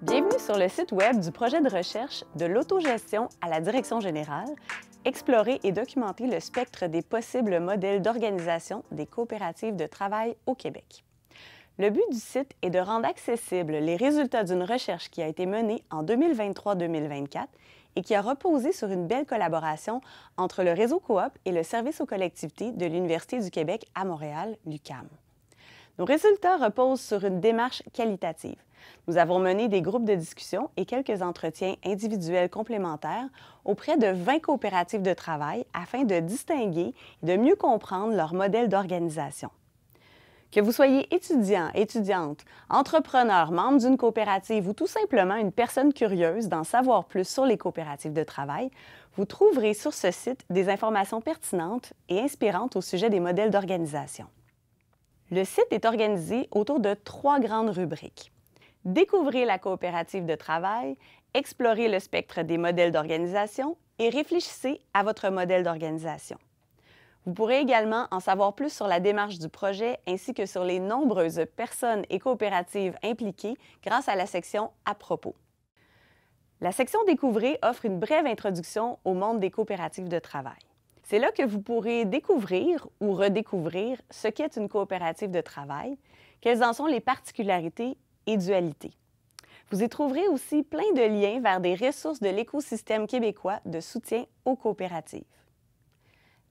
Bienvenue sur le site Web du projet de recherche de l'autogestion à la direction générale, explorer et documenter le spectre des possibles modèles d'organisation des coopératives de travail au Québec. Le but du site est de rendre accessibles les résultats d'une recherche qui a été menée en 2023-2024 et qui a reposé sur une belle collaboration entre le réseau coop et le service aux collectivités de l'Université du Québec à Montréal, l'UCAM. Nos résultats reposent sur une démarche qualitative. Nous avons mené des groupes de discussion et quelques entretiens individuels complémentaires auprès de 20 coopératives de travail afin de distinguer et de mieux comprendre leur modèle d'organisation. Que vous soyez étudiant, étudiante, entrepreneur, membre d'une coopérative ou tout simplement une personne curieuse d'en savoir plus sur les coopératives de travail, vous trouverez sur ce site des informations pertinentes et inspirantes au sujet des modèles d'organisation. Le site est organisé autour de trois grandes rubriques. Découvrez la coopérative de travail, explorez le spectre des modèles d'organisation et réfléchissez à votre modèle d'organisation. Vous pourrez également en savoir plus sur la démarche du projet ainsi que sur les nombreuses personnes et coopératives impliquées grâce à la section À propos. La section Découvrez offre une brève introduction au monde des coopératives de travail. C'est là que vous pourrez découvrir ou redécouvrir ce qu'est une coopérative de travail, quelles en sont les particularités et dualités. Vous y trouverez aussi plein de liens vers des ressources de l'écosystème québécois de soutien aux coopératives.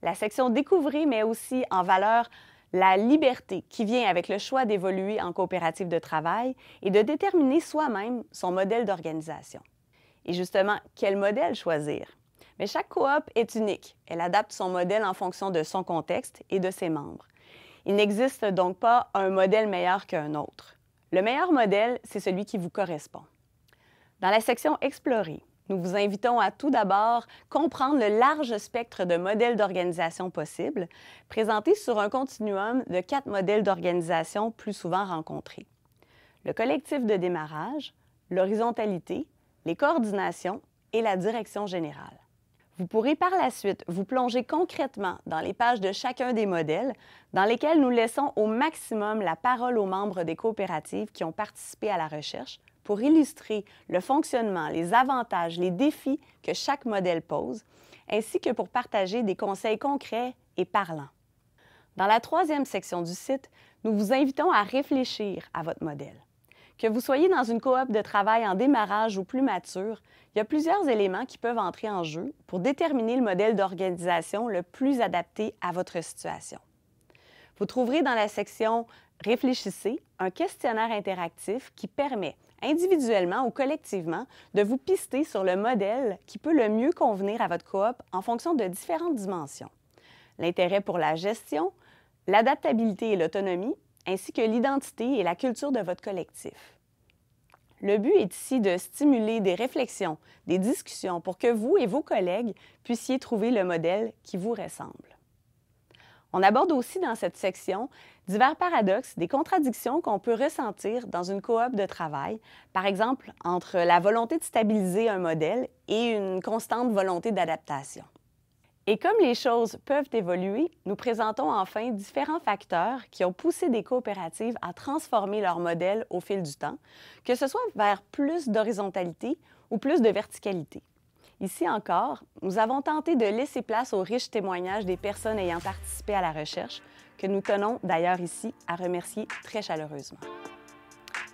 La section Découvrir » met aussi en valeur la liberté qui vient avec le choix d'évoluer en coopérative de travail et de déterminer soi-même son modèle d'organisation. Et justement, quel modèle choisir? Mais chaque coop est unique. Elle adapte son modèle en fonction de son contexte et de ses membres. Il n'existe donc pas un modèle meilleur qu'un autre. Le meilleur modèle, c'est celui qui vous correspond. Dans la section Explorer, nous vous invitons à tout d'abord comprendre le large spectre de modèles d'organisation possibles, présentés sur un continuum de quatre modèles d'organisation plus souvent rencontrés. Le collectif de démarrage, l'horizontalité, les coordinations et la direction générale. Vous pourrez par la suite vous plonger concrètement dans les pages de chacun des modèles, dans lesquels nous laissons au maximum la parole aux membres des coopératives qui ont participé à la recherche pour illustrer le fonctionnement, les avantages, les défis que chaque modèle pose, ainsi que pour partager des conseils concrets et parlants. Dans la troisième section du site, nous vous invitons à réfléchir à votre modèle. Que vous soyez dans une coop de travail en démarrage ou plus mature, il y a plusieurs éléments qui peuvent entrer en jeu pour déterminer le modèle d'organisation le plus adapté à votre situation. Vous trouverez dans la section Réfléchissez un questionnaire interactif qui permet, individuellement ou collectivement, de vous pister sur le modèle qui peut le mieux convenir à votre coop en fonction de différentes dimensions. L'intérêt pour la gestion, l'adaptabilité et l'autonomie, ainsi que l'identité et la culture de votre collectif. Le but est ici de stimuler des réflexions, des discussions pour que vous et vos collègues puissiez trouver le modèle qui vous ressemble. On aborde aussi dans cette section divers paradoxes, des contradictions qu'on peut ressentir dans une coop de travail, par exemple entre la volonté de stabiliser un modèle et une constante volonté d'adaptation. Et comme les choses peuvent évoluer, nous présentons enfin différents facteurs qui ont poussé des coopératives à transformer leur modèle au fil du temps, que ce soit vers plus d'horizontalité ou plus de verticalité. Ici encore, nous avons tenté de laisser place aux riches témoignages des personnes ayant participé à la recherche, que nous tenons d'ailleurs ici à remercier très chaleureusement.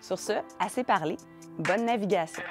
Sur ce, assez parlé, bonne navigation.